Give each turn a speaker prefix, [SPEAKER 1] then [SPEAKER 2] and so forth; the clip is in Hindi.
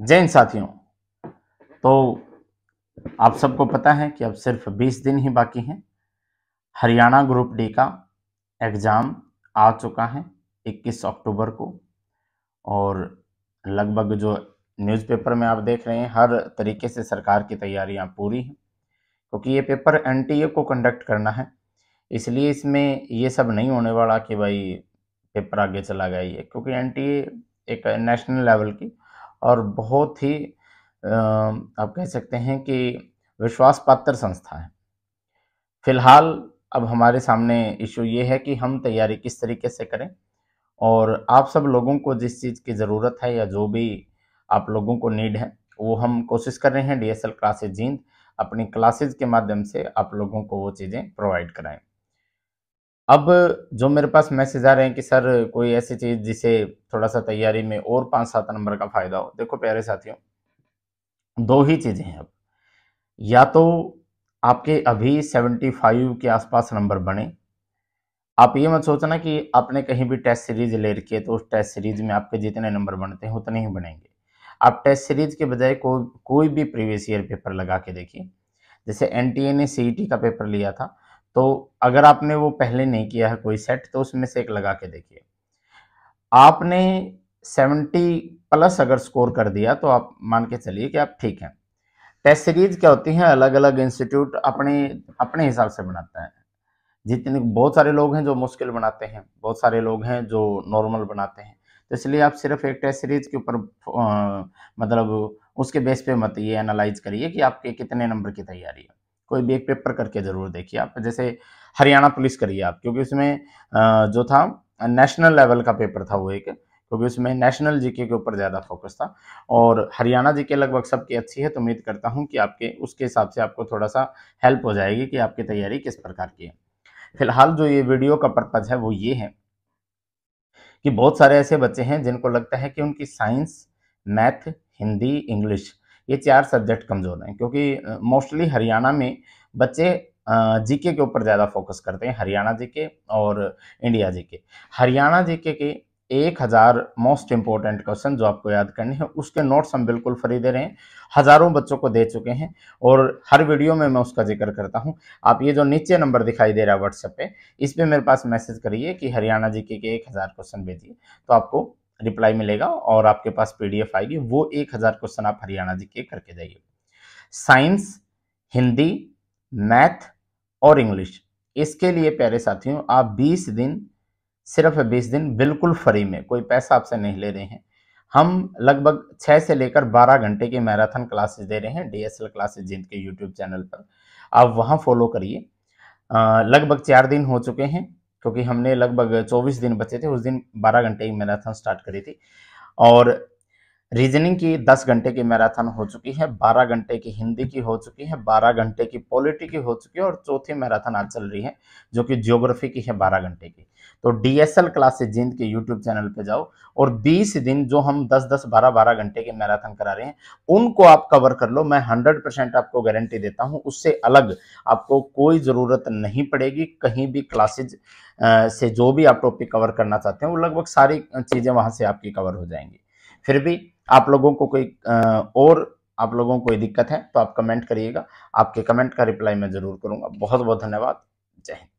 [SPEAKER 1] जैन साथियों तो आप सबको पता है कि अब सिर्फ 20 दिन ही बाकी हैं हरियाणा ग्रुप डी का एग्ज़ाम आ चुका है 21 अक्टूबर को और लगभग जो न्यूज़पेपर में आप देख रहे हैं हर तरीके से सरकार की तैयारियां पूरी हैं क्योंकि ये पेपर एनटीए को कंडक्ट करना है इसलिए इसमें ये सब नहीं होने वाला कि भाई पेपर आगे चला गया ये क्योंकि एन एक नेशनल लेवल की और बहुत ही आप कह सकते हैं कि विश्वास पात्र संस्था है फिलहाल अब हमारे सामने इशू ये है कि हम तैयारी किस तरीके से करें और आप सब लोगों को जिस चीज़ की ज़रूरत है या जो भी आप लोगों को नीड है वो हम कोशिश कर रहे हैं डीएसएल क्लासेज जींद अपनी क्लासेज के माध्यम से आप लोगों को वो चीज़ें प्रोवाइड कराएं अब जो मेरे पास मैसेज आ रहे हैं कि सर कोई ऐसी चीज़ जिसे थोड़ा सा तैयारी में और पांच सात नंबर का फ़ायदा हो देखो प्यारे साथियों दो ही चीज़ें हैं अब या तो आपके अभी सेवेंटी फाइव के आसपास नंबर बने आप ये मत सोचना कि आपने कहीं भी टेस्ट सीरीज ले रखी है तो उस टेस्ट सीरीज में आपके जितने नंबर बनते हैं उतने ही बनेंगे आप टेस्ट सीरीज के बजाय को, कोई भी प्रीवियस ईयर पेपर लगा के देखिए जैसे एन टी ए ने सी ई टी का पेपर लिया था तो अगर आपने वो पहले नहीं किया है कोई सेट तो उसमें से एक लगा के देखिए आपने 70 प्लस अगर स्कोर कर दिया तो आप मान के चलिए कि आप ठीक हैं टेस्ट सीरीज क्या होती है अलग अलग इंस्टीट्यूट अपने अपने हिसाब से बनाता है जितने बहुत सारे लोग हैं जो मुश्किल बनाते हैं बहुत सारे लोग हैं जो नॉर्मल बनाते हैं तो इसलिए आप सिर्फ एक टेस्ट सीरीज के ऊपर मतलब उसके बेस पे मत ये एनालाइज करिए कि आपके कितने नंबर की तैयारी है कोई भी एक पेपर करके ज़रूर देखिए आप जैसे हरियाणा पुलिस करिए आप क्योंकि उसमें जो था नेशनल लेवल का पेपर था वो एक क्योंकि उसमें नेशनल जीके के ऊपर ज़्यादा फोकस था और हरियाणा जीके लगभग सबकी अच्छी है तो उम्मीद करता हूँ कि आपके उसके हिसाब से आपको थोड़ा सा हेल्प हो जाएगी कि आपकी तैयारी किस प्रकार की है फिलहाल जो ये वीडियो का पर्पज़ है वो ये है कि बहुत सारे ऐसे बच्चे हैं जिनको लगता है कि उनकी साइंस मैथ हिंदी इंग्लिश ये चार सब्जेक्ट कमज़ोर हैं क्योंकि मोस्टली हरियाणा में बच्चे जीके के ऊपर ज़्यादा फोकस करते हैं हरियाणा जीके और इंडिया जीके हरियाणा जीके के एक हज़ार मोस्ट इम्पोर्टेंट क्वेश्चन जो आपको याद करने हैं उसके नोट्स हम बिल्कुल फ्री दे रहे हैं हज़ारों बच्चों को दे चुके हैं और हर वीडियो में मैं उसका जिक्र करता हूं आप ये जो नीचे नंबर दिखाई दे रहा है व्हाट्सएप पे इस पर मेरे पास मैसेज करिए कि हरियाणा जी के एक हज़ार क्वेश्चन भेजिए तो आपको रिप्लाई मिलेगा और आपके पास पीडीएफ आएगी वो एक हजार क्वेश्चन आप हरियाणा जी के करके जाइए साइंस हिंदी मैथ और इंग्लिश इसके लिए प्यारे साथियों आप 20 दिन सिर्फ 20 दिन बिल्कुल फ्री में कोई पैसा आपसे नहीं ले रहे हैं हम लगभग 6 से लेकर बारह घंटे की मैराथन क्लासेस दे रहे हैं डीएसएल क्लासेस जिनके यूट्यूब चैनल पर आप वहां फॉलो करिए लगभग चार दिन हो चुके हैं क्योंकि हमने लगभग 24 दिन बचे थे उस दिन 12 घंटे की मैराथन स्टार्ट करी थी और रीजनिंग की 10 घंटे की मैराथन हो चुकी है 12 घंटे की हिंदी की हो चुकी है 12 घंटे की पॉलिटी की हो चुकी है और चौथी मैराथन आज चल रही है जो कि ज्योग्राफी की है 12 घंटे की तो डीएसएल क्लासेज जिंद के यूट्यूब चैनल पे जाओ और 20 दिन जो हम 10 10 12 12 घंटे के मैराथन करा रहे हैं उनको आप कवर कर लो मैं हंड्रेड परसेंट आपको गारंटी देता हूँ उससे अलग आपको कोई ज़रूरत नहीं पड़ेगी कहीं भी क्लासेज से जो भी आप टॉपिक कवर करना चाहते हैं वो लगभग सारी चीज़ें वहाँ से आपकी कवर हो जाएंगी फिर भी आप लोगों को कोई और आप लोगों को कोई दिक्कत है तो आप कमेंट करिएगा आपके कमेंट का रिप्लाई मैं ज़रूर करूंगा बहुत बहुत धन्यवाद जय हिंद